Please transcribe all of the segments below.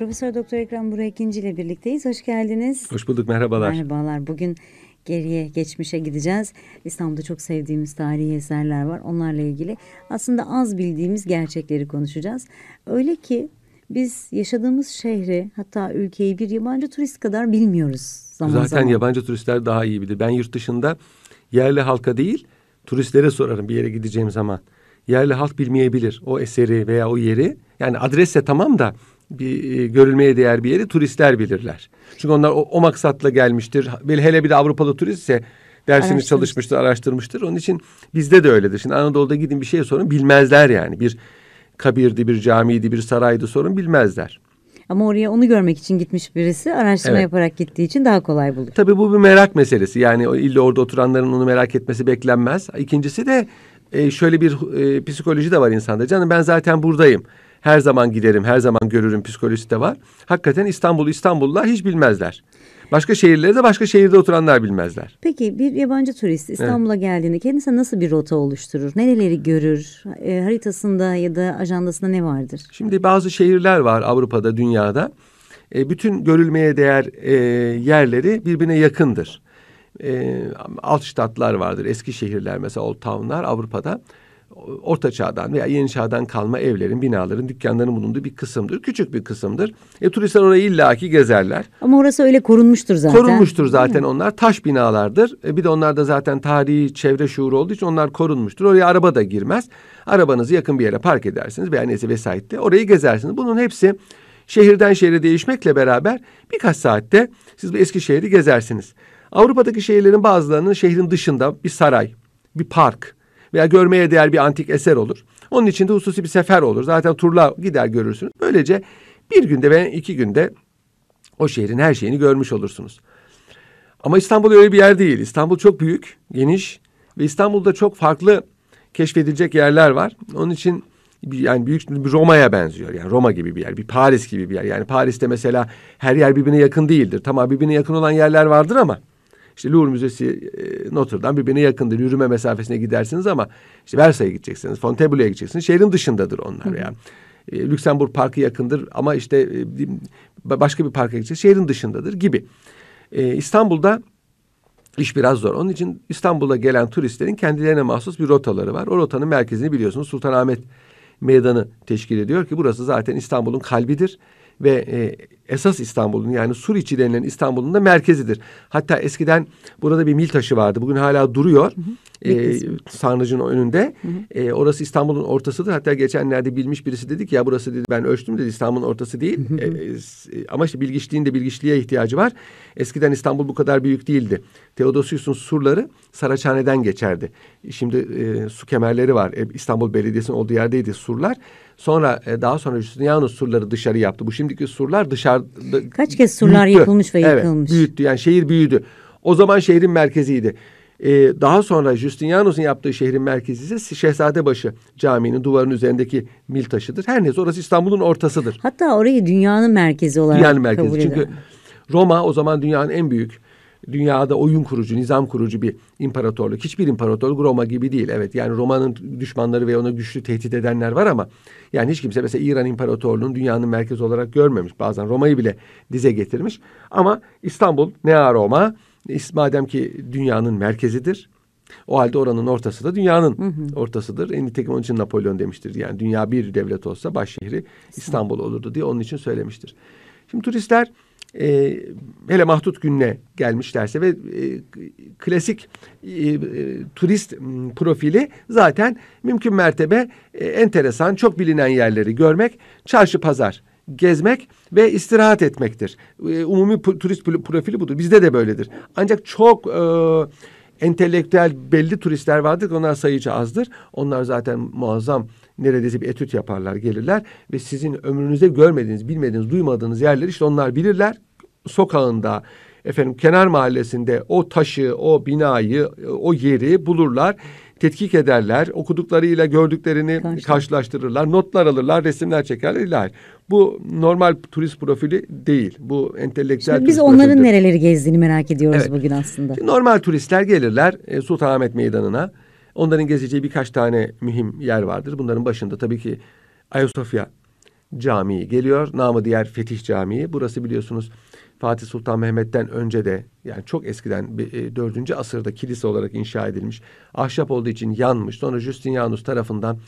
Profesör Doktor Ekrem Burak İnci ile birlikteyiz. Hoş geldiniz. Hoş bulduk. Merhabalar. Merhabalar. Bugün geriye geçmişe gideceğiz. İstanbul'da çok sevdiğimiz tarihi eserler var. Onlarla ilgili aslında az bildiğimiz gerçekleri konuşacağız. Öyle ki biz yaşadığımız şehri hatta ülkeyi bir yabancı turist kadar bilmiyoruz zaman Zaten zaman. yabancı turistler daha iyi bilir. Ben yurt dışında yerli halka değil turistlere sorarım bir yere gideceğim zaman. Yerli halk bilmeyebilir o eseri veya o yeri. Yani adrese tamam da bir e, görülmeye değer bir yeri turistler bilirler. Çünkü onlar o, o maksatla gelmiştir. Hele bir de Avrupalı turist ise dersini çalışmıştır, araştırmıştır. Onun için bizde de öyledir. Şimdi Anadolu'da gidin bir şey sorun bilmezler yani. Bir kabirdi, bir camiydi, bir saraydı sorun bilmezler. Ama oraya onu görmek için gitmiş birisi araştırma evet. yaparak gittiği için daha kolay buluyor Tabii bu bir merak meselesi. Yani illa orada oturanların onu merak etmesi beklenmez. İkincisi de e, şöyle bir e, psikoloji de var insanda. Canım ben zaten buradayım her zaman giderim, her zaman görürüm psikolojisi de var. Hakikaten İstanbul'u İstanbullular hiç bilmezler. Başka şehirlere de başka şehirde oturanlar bilmezler. Peki bir yabancı turist İstanbul'a evet. geldiğinde kendisi nasıl bir rota oluşturur? Nereleri görür? E, haritasında ya da ajandasında ne vardır? Şimdi bazı şehirler var Avrupa'da, dünyada. E, bütün görülmeye değer e, yerleri birbirine yakındır. E, alt ştatlar vardır, eski şehirler mesela old town'lar Avrupa'da orta çağdan veya yeni çağdan kalma evlerin, binaların, dükkanların bulunduğu bir kısımdır. Küçük bir kısımdır. E, turistler orayı illaki gezerler. Ama orası öyle korunmuştur zaten. Korunmuştur zaten onlar. Taş binalardır. E, bir de onlarda zaten tarihi çevre şuuru olduğu için onlar korunmuştur. Oraya araba da girmez. Arabanızı yakın bir yere park edersiniz veya neyse vesaitle orayı gezersiniz. Bunun hepsi şehirden şehre değişmekle beraber birkaç saatte siz bu eski şehri gezersiniz. Avrupa'daki şehirlerin bazılarının şehrin dışında bir saray, bir park, veya görmeye değer bir antik eser olur. Onun için de hususi bir sefer olur. Zaten turla gider görürsünüz. Böylece bir günde veya iki günde o şehrin her şeyini görmüş olursunuz. Ama İstanbul öyle bir yer değil. İstanbul çok büyük, geniş ve İstanbul'da çok farklı keşfedilecek yerler var. Onun için yani büyük bir Roma'ya benziyor. Yani Roma gibi bir yer, bir Paris gibi bir yer. Yani Paris'te mesela her yer birbirine yakın değildir. Tamam birbirine yakın olan yerler vardır ama işte Louvre Müzesi e, Notre birbirine yakındır. Yürüme mesafesine gidersiniz ama işte Versailles'e gideceksiniz, Fontainebleau'ya gideceksiniz. Şehrin dışındadır onlar Hı-hı. veya e, Lüksemburg Parkı yakındır ama işte e, başka bir parka gideceksiniz. Şehrin dışındadır gibi. E, İstanbul'da iş biraz zor. Onun için İstanbul'a gelen turistlerin kendilerine mahsus bir rotaları var. O rotanın merkezini biliyorsunuz Sultanahmet Meydanı teşkil ediyor ki burası zaten İstanbul'un kalbidir ve e, esas İstanbul'un yani Suriçi denilen İstanbul'un da merkezidir. Hatta eskiden burada bir mil taşı vardı. Bugün hala duruyor. Hı E, Sarnıcın önünde. Hı hı. E, orası İstanbul'un ortasıdır. Hatta geçenlerde bilmiş birisi dedi ki ya burası dedi ben ölçtüm dedi İstanbul'un ortası değil. Hı hı. E, e ama işte bilgiçliğin de bilgiçliğe ihtiyacı var. Eskiden İstanbul bu kadar büyük değildi. Teodosius'un surları Saraçhane'den geçerdi. Şimdi e, su kemerleri var. E, İstanbul Belediyesi'nin olduğu yerdeydi surlar. Sonra e, daha sonra Justinianus surları dışarı yaptı. Bu şimdiki surlar dışarıda... Kaç kez surlar büyüttü. yapılmış ve yıkılmış. Evet, büyüttü yani şehir büyüdü. O zaman şehrin merkeziydi. Ee, daha sonra Justinianus'un yaptığı şehrin merkezi ise Şehzadebaşı Camii'nin duvarının üzerindeki mil taşıdır. Her neyse orası İstanbul'un ortasıdır. Hatta orayı dünyanın merkezi olarak dünyanın merkezi. kabul eden. Çünkü Roma o zaman dünyanın en büyük dünyada oyun kurucu, nizam kurucu bir imparatorluk. Hiçbir imparatorluk Roma gibi değil. Evet yani Roma'nın düşmanları ve ona güçlü tehdit edenler var ama yani hiç kimse mesela İran İmparatorluğu'nu dünyanın merkezi olarak görmemiş. Bazen Roma'yı bile dize getirmiş. Ama İstanbul ne A Roma? Madem ki dünyanın merkezidir. O halde oranın ortası da dünyanın hı hı. ortasıdır. E, nitekim onun için Napolyon demiştir. Yani dünya bir devlet olsa baş şehri İstanbul olurdu diye onun için söylemiştir. Şimdi turistler e, hele mahdut gününe gelmişlerse ve e, klasik e, e turist profili zaten mümkün mertebe e, enteresan, çok bilinen yerleri görmek, çarşı pazar gezmek ve istirahat etmektir. E, umumi turist profili budur. Bizde de böyledir. Ancak çok e, entelektüel belli turistler vardır. Onlar sayıca azdır. Onlar zaten muazzam neredeyse bir etüt yaparlar, gelirler ve sizin ömrünüzde görmediğiniz, bilmediğiniz, duymadığınız yerleri işte onlar bilirler. Sokağında, efendim kenar mahallesinde o taşı, o binayı, o yeri bulurlar. Tetkik ederler, okuduklarıyla gördüklerini Karşı. karşılaştırırlar, notlar alırlar, resimler çekerler, ilahi. Bu normal turist profili değil. Bu entelektüel Şimdi biz turist onların profilidir. nereleri gezdiğini merak ediyoruz evet. bugün aslında. Normal turistler gelirler e, Sultanahmet Meydanı'na. Onların gezeceği birkaç tane mühim yer vardır. Bunların başında tabii ki Ayasofya Camii geliyor. Namı diğer Fetih Camii. Burası biliyorsunuz Fatih Sultan Mehmet'ten önce de yani çok eskiden 4. E, asırda kilise olarak inşa edilmiş. Ahşap olduğu için yanmış. Sonra Justinianus tarafından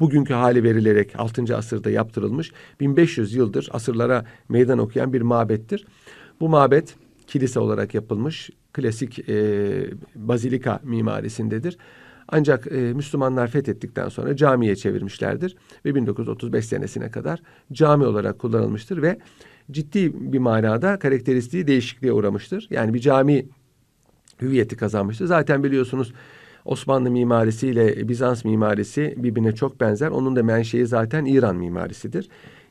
bugünkü hali verilerek 6. asırda yaptırılmış. 1500 yıldır asırlara meydan okuyan bir mabettir. Bu mabet kilise olarak yapılmış. Klasik e, bazilika mimarisindedir. Ancak e, Müslümanlar fethettikten sonra camiye çevirmişlerdir ve 1935 senesine kadar cami olarak kullanılmıştır ve ciddi bir manada karakteristiği değişikliğe uğramıştır. Yani bir cami hüviyeti kazanmıştır. Zaten biliyorsunuz Osmanlı mimarisi ile Bizans mimarisi birbirine çok benzer. Onun da menşei zaten İran mimarisidir.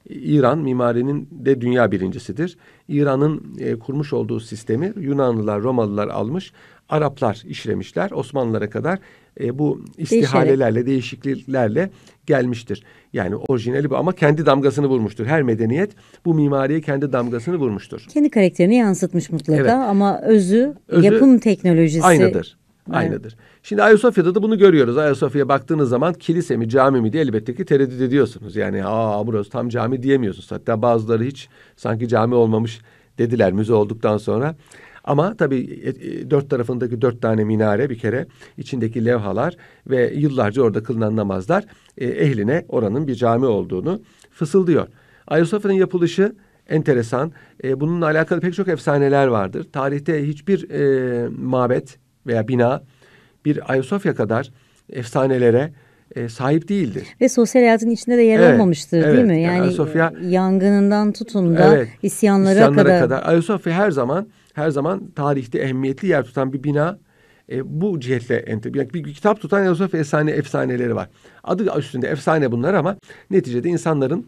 İran mimarinin de dünya birincisidir. İran'ın e, kurmuş olduğu sistemi Yunanlılar, Romalılar almış. Araplar işlemişler Osmanlılara kadar e, bu istihalelerle değişikliklerle gelmiştir. Yani orijinali bu ama kendi damgasını vurmuştur. Her medeniyet bu mimariye kendi damgasını vurmuştur. Kendi karakterini yansıtmış mutlaka evet. ama özü, özü yapım teknolojisi aynıdır. Evet. Aynıdır. Şimdi Ayasofya'da da bunu görüyoruz. Ayasofya'ya baktığınız zaman kilise mi cami mi diye elbette ki tereddüt ediyorsunuz. Yani aa burası tam cami diyemiyorsunuz. Hatta bazıları hiç sanki cami olmamış dediler müze olduktan sonra. Ama tabii e, e, dört tarafındaki dört tane minare bir kere içindeki levhalar ve yıllarca orada kılınan namazlar e, ehline oranın bir cami olduğunu fısıldıyor. Ayasofya'nın yapılışı enteresan. E, bununla alakalı pek çok efsaneler vardır. Tarihte hiçbir e, mabet veya bina bir Ayasofya kadar efsanelere e, sahip değildir. Ve sosyal hayatın içinde de yer evet, almamıştır evet. değil mi? Yani Ayasofya, yangınından tutun da evet, isyanlara, isyanlara kadar. kadar. Ayasofya her zaman her zaman tarihte ehemmiyetli yer tutan bir bina e, bu cihetle enter. Bir, bir kitap tutan Yusuf efsane efsaneleri var. Adı üstünde efsane bunlar ama neticede insanların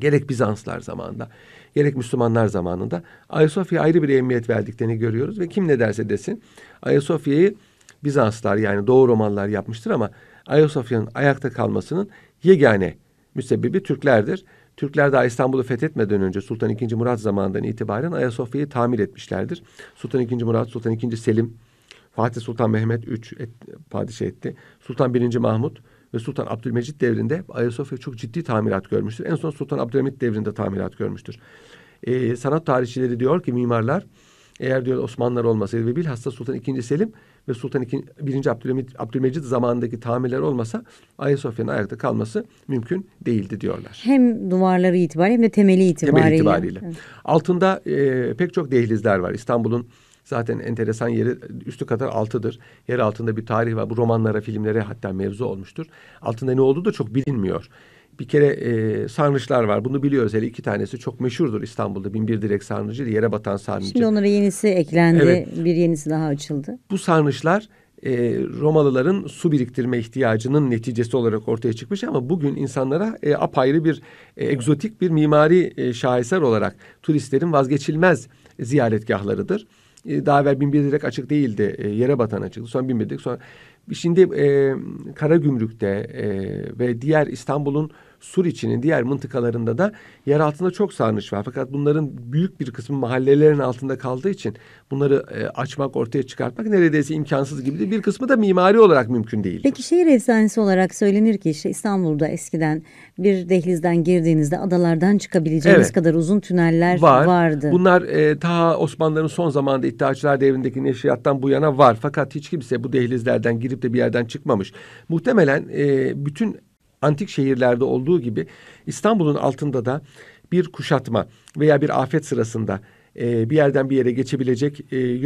gerek Bizanslar zamanında gerek Müslümanlar zamanında Ayasofya ayrı bir emniyet verdiklerini görüyoruz ve kim ne derse desin Ayasofya'yı Bizanslar yani Doğu Romalılar yapmıştır ama Ayasofya'nın ayakta kalmasının yegane müsebbibi Türklerdir. Türkler daha İstanbul'u fethetmeden önce Sultan II. Murat zamanından itibaren Ayasofya'yı tamir etmişlerdir. Sultan II. Murat, Sultan II. Selim, Fatih Sultan Mehmet 3 et, padişah etti. Sultan I. Mahmut ve Sultan Abdülmecit devrinde Ayasofya çok ciddi tamirat görmüştür. En son Sultan Abdülhamit devrinde tamirat görmüştür. Ee, sanat tarihçileri diyor ki mimarlar eğer diyor Osmanlılar olmasaydı ve bilhassa Sultan II. Selim ve Sultan II. 1. Abdülhamit, Abdülmecid zamanındaki tamirler olmasa Ayasofya'nın ayakta kalması mümkün değildi diyorlar. Hem duvarları itibariyle hem de temeli itibariyle. Temeli itibariyle. Evet. Altında e, pek çok dehlizler var. İstanbul'un zaten enteresan yeri üstü kadar altıdır. Yer altında bir tarih var. Bu romanlara, filmlere hatta mevzu olmuştur. Altında ne olduğu da çok bilinmiyor bir kere e, sarnıçlar var. Bunu biliyoruz. Hele iki tanesi çok meşhurdur İstanbul'da. Binbir direk sarnıcı, yere batan sarnıcı. Şimdi onlara yenisi eklendi. Evet. Bir yenisi daha açıldı. Bu sarnıçlar e, Romalıların su biriktirme ihtiyacının neticesi olarak ortaya çıkmış ama bugün insanlara e, apayrı bir e, egzotik bir mimari e, şaheser olarak turistlerin vazgeçilmez ziyaretgahlarıdır. E, daha evvel Binbir direk açık değildi. E, yere batan açıldı. Sonra Binbir direk sonra Şimdi e, Karagümrük'te e, ve diğer İstanbul'un içinin diğer mıntıkalarında da yer altında çok sarnıç var. Fakat bunların büyük bir kısmı mahallelerin altında kaldığı için bunları e, açmak, ortaya çıkartmak neredeyse imkansız gibi de bir kısmı da mimari olarak mümkün değil. Peki şehir efsanesi olarak söylenir ki işte İstanbul'da eskiden bir dehlizden girdiğinizde adalardan çıkabileceğiniz evet. kadar uzun tüneller var. vardı. Bunlar e, ta Osmanlıların son zamanında iddiaçılar devrindeki neşriyattan bu yana var. Fakat hiç kimse bu dehlizlerden girip de bir yerden çıkmamış. Muhtemelen e, bütün antik şehirlerde olduğu gibi İstanbul'un altında da bir kuşatma veya bir afet sırasında e, bir yerden bir yere geçebilecek e, e,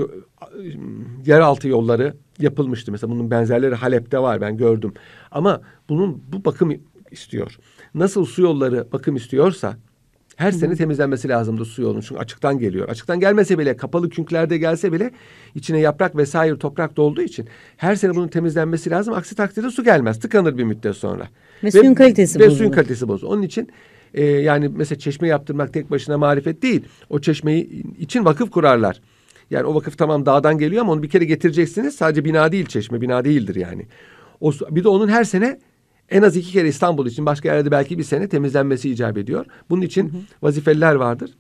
yeraltı yolları yapılmıştı. Mesela bunun benzerleri Halep'te var ben gördüm. Ama bunun bu bakım istiyor. Nasıl su yolları bakım istiyorsa her Hı-hı. sene temizlenmesi lazımdı su yolunun. Çünkü açıktan geliyor. Açıktan gelmese bile kapalı künklerde gelse bile içine yaprak vesaire toprak dolduğu için her sene bunun temizlenmesi lazım. Aksi takdirde su gelmez. Tıkanır bir müddet sonra. Ve, ve suyun kalitesi bozulur. Ve suyun kalitesi bozulur. Onun için e, yani mesela çeşme yaptırmak tek başına marifet değil. O çeşmeyi için vakıf kurarlar. Yani o vakıf tamam dağdan geliyor ama onu bir kere getireceksiniz. Sadece bina değil çeşme. Bina değildir yani. O, bir de onun her sene en az iki kere İstanbul için başka yerde belki bir sene temizlenmesi icap ediyor. Bunun için hı hı. vazifeliler vardır.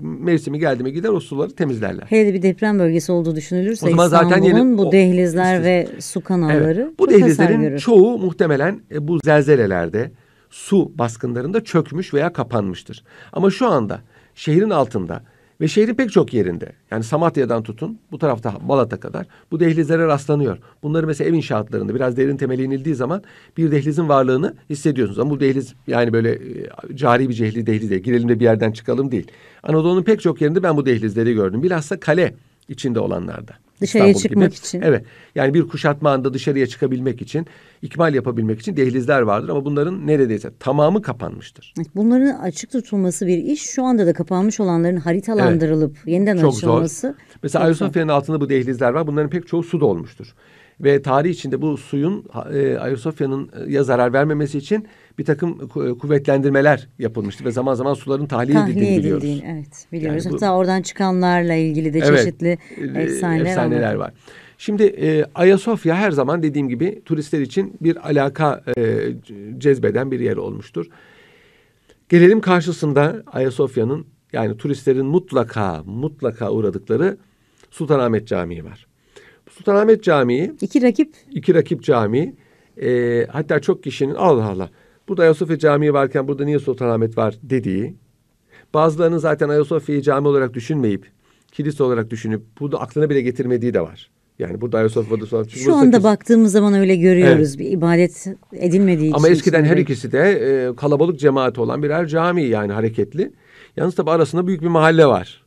Mevsimi geldi mi gider o suları temizlerler. Hele bir deprem bölgesi olduğu düşünülürse zaten yeni, bu dehlizler o, ve su kanalları evet, Bu dehlizlerin çoğu muhtemelen e, bu zelzelelerde su baskınlarında çökmüş veya kapanmıştır. Ama şu anda şehrin altında ve şehrin pek çok yerinde yani Samatya'dan tutun bu tarafta Balat'a kadar bu dehlizlere rastlanıyor. Bunları mesela ev inşaatlarında biraz derin temeli inildiği zaman bir dehlizin varlığını hissediyorsunuz. Ama bu dehliz yani böyle e, cari bir cehli dehliz değil. Girelim de bir yerden çıkalım değil. Anadolu'nun pek çok yerinde ben bu dehlizleri gördüm. Bilhassa kale içinde olanlarda. Dışarıya İstanbul çıkmak gibi. için. Evet. Yani bir kuşatma anda dışarıya çıkabilmek için, ikmal yapabilmek için dehlizler vardır ama bunların neredeyse tamamı kapanmıştır. Bunların açık tutulması bir iş. Şu anda da kapanmış olanların haritalandırılıp evet. yeniden Çok açılması. Zor. Mesela Ayasofya'nın altında bu dehlizler var. Bunların pek çoğu su dolmuştur. Ve tarih içinde bu suyun e, Ayasofya'nın e, ya zarar vermemesi için bir takım e, kuvvetlendirmeler yapılmıştı ve zaman zaman suların tahliye, tahliye edildiğini biliyoruz. evet biliyoruz. Yani bu, Hatta oradan çıkanlarla ilgili de evet, çeşitli e, e, efsaneler, efsaneler var. Şimdi e, Ayasofya her zaman dediğim gibi turistler için bir alaka e, cezbeden bir yer olmuştur. Gelelim karşısında Ayasofya'nın yani turistlerin mutlaka mutlaka uğradıkları Sultanahmet Camii var. Sultanahmet Camii iki rakip iki rakip camii. E, hatta çok kişinin Allah Allah Burada Ayasofya Camii varken burada niye Sultanahmet var dediği, bazılarının zaten Ayasofya'yı cami olarak düşünmeyip, kilise olarak düşünüp burada aklına bile getirmediği de var. Yani burada Ayasofya'da sonra... Şu anda kilise... baktığımız zaman öyle görüyoruz. Evet. Bir ibadet edilmediği için. Ama eskiden her ikisi de e, kalabalık cemaati olan birer cami yani hareketli. Yalnız tabi arasında büyük bir mahalle var.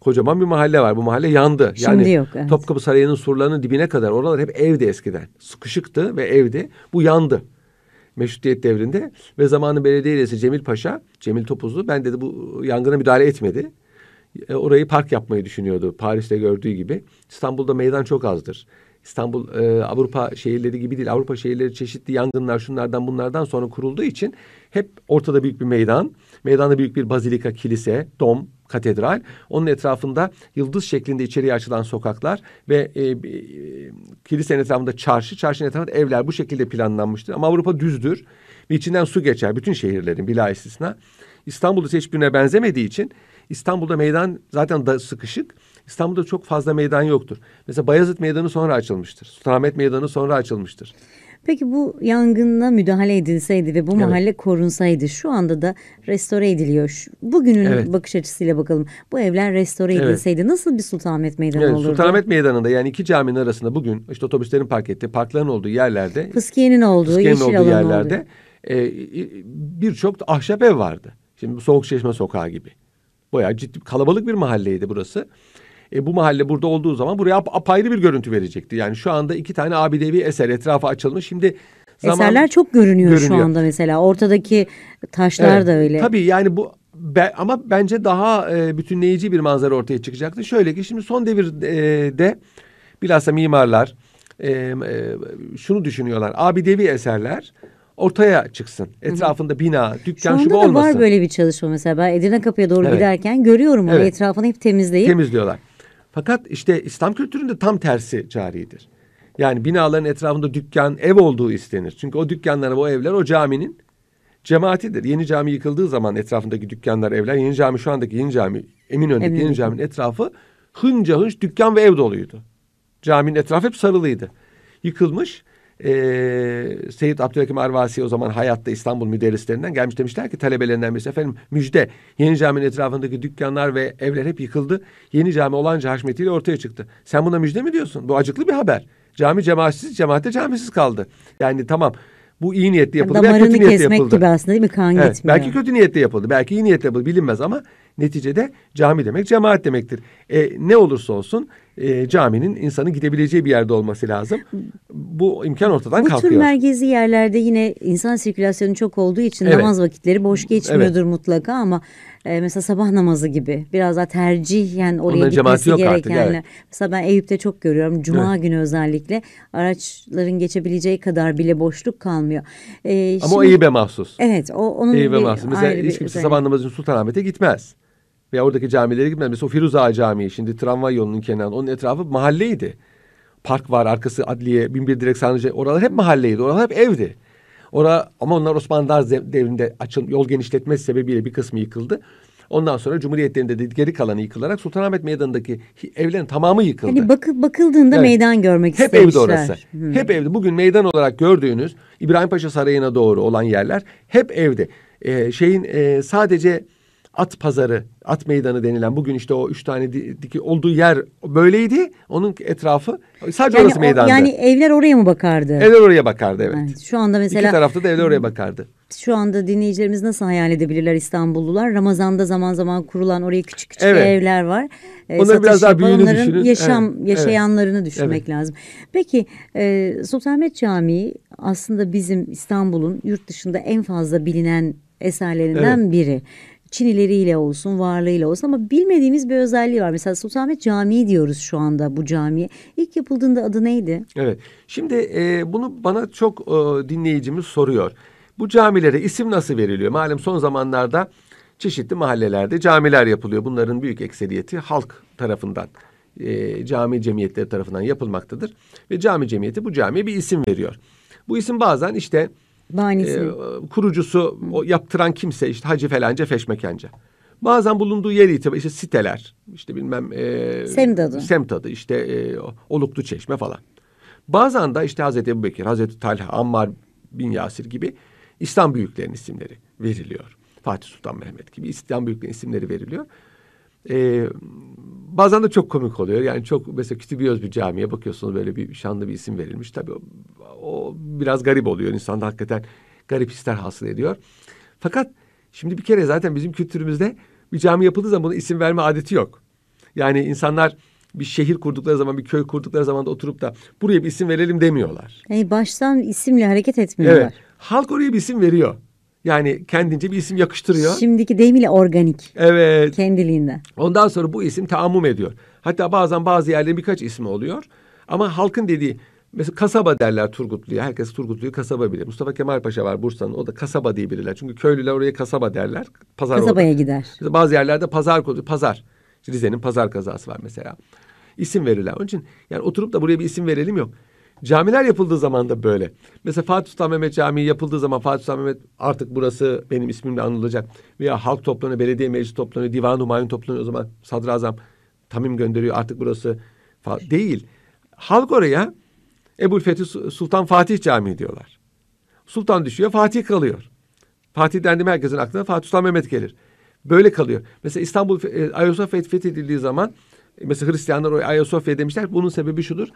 Kocaman bir mahalle var. Bu mahalle yandı. Şimdi yani yok. Evet. Topkapı Sarayı'nın surlarının dibine kadar oralar hep evdi eskiden. Sıkışıktı ve evdi. Bu yandı. Meşrutiyet devrinde ve zamanın belediye reisi Cemil Paşa, Cemil Topuzlu ben dedi bu yangına müdahale etmedi. E, orayı park yapmayı düşünüyordu Paris'te gördüğü gibi. İstanbul'da meydan çok azdır. İstanbul e, Avrupa şehirleri gibi değil. Avrupa şehirleri çeşitli yangınlar şunlardan bunlardan sonra kurulduğu için hep ortada büyük bir meydan. Meydanda büyük bir bazilika, kilise, dom, katedral. Onun etrafında yıldız şeklinde içeriye açılan sokaklar ve e, e, kilisenin etrafında çarşı, çarşının etrafında evler bu şekilde planlanmıştır. Ama Avrupa düzdür ve içinden su geçer bütün şehirlerin bila istisna. İstanbul'da hiçbirine benzemediği için İstanbul'da meydan zaten da sıkışık. İstanbul'da çok fazla meydan yoktur. Mesela Bayazıt Meydanı sonra açılmıştır. Sultanahmet Meydanı sonra açılmıştır. Peki bu yangınla müdahale edilseydi ve bu evet. mahalle korunsaydı şu anda da restore ediliyor. Bugünün evet. bakış açısıyla bakalım. Bu evler restore evet. edilseydi nasıl bir Sultanahmet Meydanı evet, olurdu? Sultanahmet Meydanı'nda yani iki caminin arasında bugün işte otobüslerin park ettiği, parkların olduğu yerlerde. Fıskiye'nin olduğu, Fıskiye'nin yeşil olduğu yerlerde e, e, birçok ahşap ev vardı. Şimdi bu Soğuk Çeşme Sokağı gibi. Bayağı ciddi kalabalık bir mahalleydi burası e, bu mahalle burada olduğu zaman buraya ap- apayrı bir görüntü verecekti. Yani şu anda iki tane abidevi eser etrafı açılmış. Şimdi zaman eserler çok görünüyor, görünüyor şu anda mesela. Ortadaki taşlar evet, da öyle. Tabii yani bu be, ama bence daha e, bütünleyici bir manzara ortaya çıkacaktı. Şöyle ki şimdi son devirde e, bilhassa mimarlar e, e, şunu düşünüyorlar. Abidevi eserler ortaya çıksın. Etrafında Hı-hı. bina, dükkan şu olmasın. Şu anda da var böyle bir çalışma mesela. Ben Edirne Kapı'ya doğru evet. giderken görüyorum. Evet. Etrafını hep temizleyip. Temizliyorlar. Fakat işte İslam kültüründe tam tersi caridir. Yani binaların etrafında dükkan, ev olduğu istenir. Çünkü o dükkanlar, o evler o caminin cemaatidir. Yeni cami yıkıldığı zaman etrafındaki dükkanlar, evler, yeni cami şu andaki yeni cami, Eminönü'ndeki Emin. yeni caminin etrafı hınca hınç dükkan ve ev doluydu. Caminin etrafı hep sarılıydı. Yıkılmış e, Seyit Abdülhakim Arvasi o zaman hayatta İstanbul müderrislerinden gelmiş demişler ki talebelerinden birisi efendim müjde yeni caminin etrafındaki dükkanlar ve evler hep yıkıldı. Yeni cami olanca haşmetiyle ortaya çıktı. Sen buna müjde mi diyorsun? Bu acıklı bir haber. Cami cemaatsiz, cemaatte camisiz kaldı. Yani tamam bu iyi niyetle yapıldı. Yani damarını kötü kesmek yapıldı. gibi aslında değil mi? Kan evet, gitmiyor. Belki kötü niyetle yapıldı. Belki iyi niyetle yapıldı bilinmez ama neticede cami demek cemaat demektir. E, ne olursa olsun e, caminin insanın gidebileceği bir yerde olması lazım. Bu imkan ortadan Bu kalkıyor. Bu tür merkezi yerlerde yine insan sirkülasyonu çok olduğu için evet. namaz vakitleri boş geçmiyordur evet. mutlaka ama e, mesela sabah namazı gibi biraz daha tercihen oraya Onların gitmesi yok gerekenler. evet. Mesela ben Eyüp'te çok görüyorum cuma evet. günü özellikle araçların geçebileceği kadar bile boşluk kalmıyor. E, Ama şimdi, o Eyüp'e mahsus. Evet o onun Eyüp'e mahsus. Mesela hiç kimse sabah namazını Sultanahmet'e gitmez. Veya oradaki camilere gitmez. Mesela Firuz Ağa Camii şimdi tramvay yolunun kenarında onun etrafı mahalleydi. Park var arkası adliye, binbir direk sarnıcı oralar hep mahalleydi. Oralar hep evdi. Ona ama onlar Osmanlılar devrinde açıl yol genişletmesi sebebiyle bir kısmı yıkıldı. Ondan sonra cumhuriyetlerinde de geri kalanı yıkılarak Sultanahmet Meydanı'ndaki evlerin tamamı yıkıldı. Hani bakı, bakıldığında evet. meydan görmek Hep istemişler. evde orası. Hmm. Hep evde. Bugün meydan olarak gördüğünüz İbrahim Paşa Sarayı'na doğru olan yerler hep evde. Ee, şeyin e, sadece at pazarı, at meydanı denilen bugün işte o üç tane diki olduğu yer böyleydi. Onun etrafı sadece yani orası meydandı. O, yani evler oraya mı bakardı? Evler oraya bakardı evet. evet. Şu anda mesela iki tarafta da evler oraya bakardı. Şu anda dinleyicilerimiz nasıl hayal edebilirler İstanbullular? Ramazan'da zaman zaman kurulan oraya küçük küçük evet. evler var. Ee, Onları biraz daha büyüğünü düşünün. yaşam evet. yaşayanlarını evet. düşünmek evet. lazım. Peki e, Sultanahmet Camii aslında bizim İstanbul'un yurt dışında en fazla bilinen eserlerinden evet. biri. Çinileriyle olsun, varlığıyla olsun ama bilmediğimiz bir özelliği var. Mesela Sultanahmet Camii diyoruz şu anda bu camiye. İlk yapıldığında adı neydi? Evet. Şimdi e, bunu bana çok e, dinleyicimiz soruyor. Bu camilere isim nasıl veriliyor? Malum son zamanlarda çeşitli mahallelerde camiler yapılıyor. Bunların büyük ekseriyeti halk tarafından, e, cami cemiyetleri tarafından yapılmaktadır. Ve cami cemiyeti bu camiye bir isim veriyor. Bu isim bazen işte Bahanesi. E, kurucusu o yaptıran kimse işte hacı felence feşmekence. Bazen bulunduğu yer itibariyle işte siteler, işte bilmem... E, semt adı. Semt adı işte e, Oluklu Çeşme falan. Bazen de işte Hazreti Ebu Bekir, Hazreti Talha, Ammar bin Yasir gibi İslam büyüklerinin isimleri veriliyor. Fatih Sultan Mehmet gibi İslam büyüklerinin isimleri veriliyor. E, bazen de çok komik oluyor. Yani çok mesela Kütübiyoz bir camiye bakıyorsunuz böyle bir şanlı bir isim verilmiş. Tabii o, o biraz garip oluyor. İnsan da hakikaten garip hisler hasıl ediyor. Fakat şimdi bir kere zaten bizim kültürümüzde bir cami yapıldığı zaman buna isim verme adeti yok. Yani insanlar bir şehir kurdukları zaman, bir köy kurdukları zaman da oturup da buraya bir isim verelim demiyorlar. Yani baştan isimle hareket etmiyorlar. Evet. Halk oraya bir isim veriyor. Yani kendince bir isim yakıştırıyor. Şimdiki deyimiyle organik. Evet. Kendiliğinden. Ondan sonra bu isim taammum ediyor. Hatta bazen bazı yerlerin birkaç ismi oluyor. Ama halkın dediği mesela kasaba derler Turgutlu'ya. Herkes Turgutlu'yu kasaba bilir. Mustafa Kemal Paşa var Bursa'nın. O da kasaba diye bilirler. Çünkü köylüler oraya kasaba derler. Pazar Kasabaya orada. gider. Mesela bazı yerlerde pazar kodu. Pazar. Rize'nin pazar kazası var mesela. İsim verirler. Onun için yani oturup da buraya bir isim verelim yok. Camiler yapıldığı zaman da böyle. Mesela Fatih Sultan Mehmet Camii yapıldığı zaman Fatih Sultan Mehmet artık burası benim ismimle anılacak. Veya halk toplanıyor, belediye meclis toplanıyor, divan humayun toplanıyor. O zaman sadrazam tamim gönderiyor artık burası fa Değil. Halk oraya Ebu Fethi Sultan Fatih Camii diyorlar. Sultan düşüyor, Fatih kalıyor. Fatih dendiğim herkesin aklına Fatih Sultan Mehmet gelir. Böyle kalıyor. Mesela İstanbul e, Ayasofya fethedildiği zaman e, mesela Hristiyanlar o Ayasofya demişler. Bunun sebebi şudur.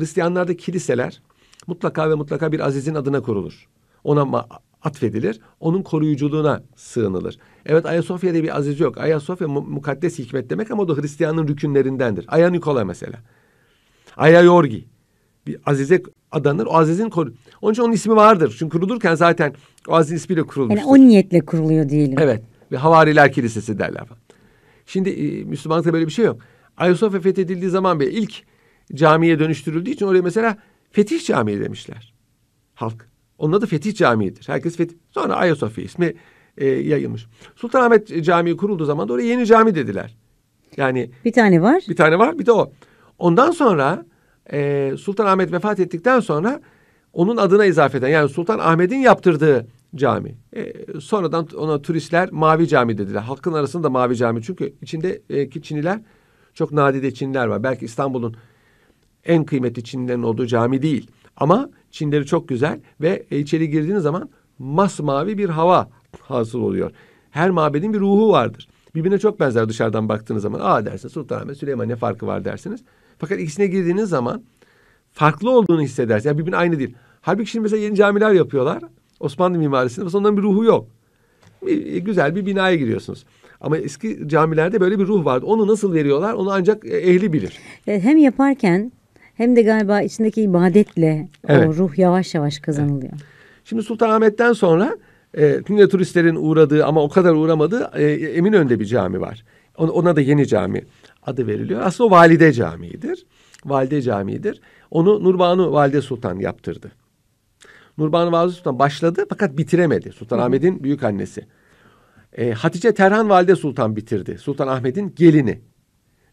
Hristiyanlarda kiliseler mutlaka ve mutlaka bir azizin adına kurulur. Ona atfedilir. Onun koruyuculuğuna sığınılır. Evet Ayasofya'da bir aziz yok. Ayasofya mu- mukaddes hikmet demek ama o da Hristiyanın rükünlerindendir. Aya Nikola mesela. Aya Yorgi. Bir azize adanır. O azizin koru. Onun için onun ismi vardır. Çünkü kurulurken zaten o azizin ismiyle kurulmuştur. Yani o niyetle kuruluyor diyelim. Evet. Ve Havariler Kilisesi derler falan. Şimdi e, Müslümanlıkta böyle bir şey yok. Ayasofya fethedildiği zaman bile ilk camiye dönüştürüldüğü için oraya mesela Fetih Camii demişler halk. Onun adı Fetih Camii'dir. Herkes Fetih. Sonra Ayasofya ismi e, yayılmış. Sultanahmet Camii kurulduğu zaman da oraya yeni cami dediler. Yani bir tane var. Bir tane var, bir de o. Ondan sonra e, Sultan Ahmet vefat ettikten sonra onun adına izafe eden yani Sultan Ahmet'in yaptırdığı cami. E, sonradan ona turistler Mavi Cami dediler. Halkın arasında Mavi Cami çünkü içindeki e, Çiniler çok nadide Çiniler var. Belki İstanbul'un en kıymetli Çinlilerin olduğu cami değil. Ama Çinleri çok güzel ve içeri girdiğiniz zaman masmavi bir hava hasıl oluyor. Her mabedin bir ruhu vardır. Birbirine çok benzer dışarıdan baktığınız zaman. Aa dersiniz Sultanahmet Süleyman ne farkı var dersiniz. Fakat ikisine girdiğiniz zaman farklı olduğunu hissedersiniz. Yani birbirine aynı değil. Halbuki şimdi mesela yeni camiler yapıyorlar. Osmanlı mimarisinde. Mesela onların bir ruhu yok. Bir, e, güzel bir binaya giriyorsunuz. Ama eski camilerde böyle bir ruh vardı. Onu nasıl veriyorlar onu ancak e, ehli bilir. E, hem yaparken hem de galiba içindeki ibadetle evet. o ruh yavaş yavaş kazanılıyor. Evet. Şimdi Sultanahmet'ten sonra e, turistlerin uğradığı ama o kadar uğramadığı e, Eminönü'nde bir cami var. Ona, ona da yeni cami adı veriliyor. Aslında o Valide Camii'dir. Valide Camii'dir. Onu Nurbanu Valide Sultan yaptırdı. Nurbanu Valide Sultan başladı fakat bitiremedi. Sultan Ahmet'in büyük annesi. E, Hatice Terhan Valide Sultan bitirdi. Sultan Ahmet'in gelini.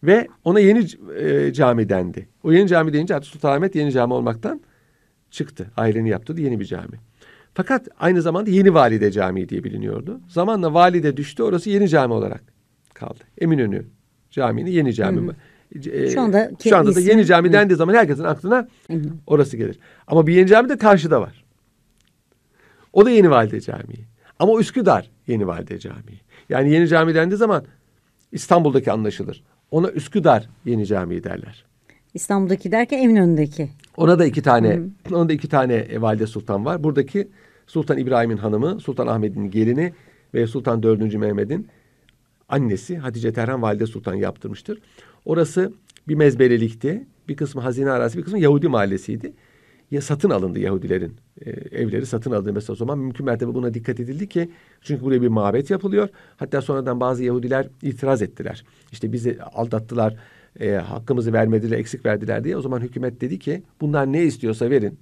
Ve ona yeni e, cami dendi. O yeni cami deyince artık Sultanahmet yeni cami olmaktan çıktı. aileni yaptı yeni bir cami. Fakat aynı zamanda Yeni Valide Camii diye biliniyordu. Zamanla Valide düştü orası Yeni Cami olarak kaldı. Eminönü Camii'ni Yeni Cami mi? E, şu anda, şu anda da isim, Yeni Cami hı. dendiği zaman herkesin aklına hı. orası gelir. Ama bir Yeni Cami de karşıda var. O da Yeni Valide Camii. Ama Üsküdar Yeni Valide Camii. Yani Yeni Cami dendiği zaman İstanbul'daki anlaşılır. Ona Üsküdar Yeni Camii derler. İstanbul'daki derken evin Ona da iki tane, Hı. ona da iki tane e, valide sultan var. Buradaki Sultan İbrahim'in hanımı, Sultan Ahmet'in gelini ve Sultan 4. Mehmet'in annesi Hatice Terhan Valide Sultan yaptırmıştır. Orası bir mezbelelikti. Bir kısmı hazine arası, bir kısmı Yahudi mahallesiydi ya satın alındı Yahudilerin e, evleri satın alındı mesela o zaman mümkün mertebe buna dikkat edildi ki çünkü buraya bir mabet yapılıyor. Hatta sonradan bazı Yahudiler itiraz ettiler. İşte bizi aldattılar, e, hakkımızı vermediler, eksik verdiler diye. O zaman hükümet dedi ki bunlar ne istiyorsa verin.